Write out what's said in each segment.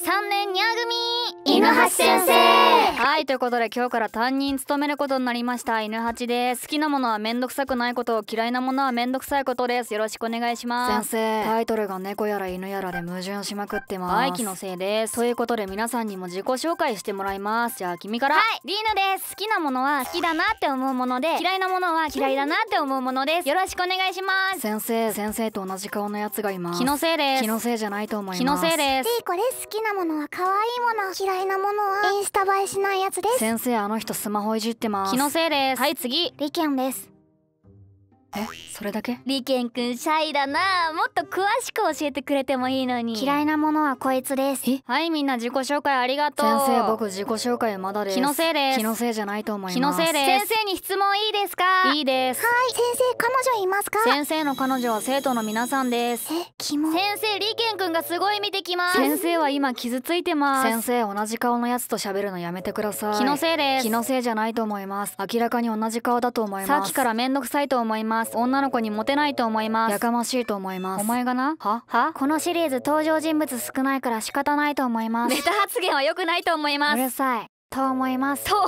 三年にゃ組井ノ橋先生はいということで今日から担任務めることになりました犬八です好きなものはめんどくさくないこと嫌いなものはめんどくさいことですよろしくお願いします先生タイトルが猫やら犬やらで矛盾しまくってますはいきのせいですということで皆さんにも自己紹介してもらいますじゃあ君からはいリーヌです好きなものは好きだなって思うもので嫌いなものは嫌いだなって思うものですよろしくお願いします先生先生と同じ顔のやつがいます気のせいです気のせいじゃないと思います気のせいですリーコです好きなものは可愛いもの嫌いなものはインスタ映えしないやつです先生あの人スマホいじってます気のせいですはい次リキャンですえそれだけ利健くんシャイだなもっと詳しく教えてくれてもいいのに嫌いなものはこいつですはいみんな自己紹介ありがとう先生僕自己紹介まだです気のせいです気のせいじゃないと思います気のせいです先生に質問いいですかいいですはい先生彼女いますか先生の彼女は生徒の皆さんですえキモ先生利健くんがすごい見てきます先生は今傷ついてます先生同じ顔のやつと喋るのやめてください気のせいです気のせいじゃないと思います明らかに同じ顔だと思いますさっきからめんくさいと思います女のの子にモテないと思いますやかましいと思いますお前がなははこのシリーズ登場人物少ないから仕方ないと思いますネタ発言は良くないと思いますうるさいと思いますとう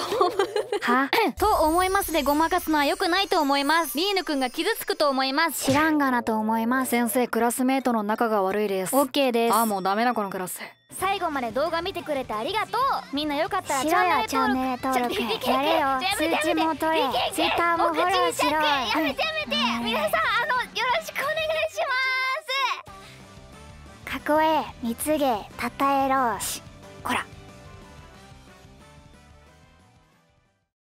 は と思いますでごまかすのは良くないと思いますリーヌくんが傷つくと思います知らんがなと思います先生クラスメートの仲が悪いですオッケーですあもうダメなこのクラス最後まで動画見てくれてありがとうみんなよかったらチャンネル登録やれよ通知も取れツイッターもフォローしろやめてやめてこえ、貢げ、たたえろし。こら、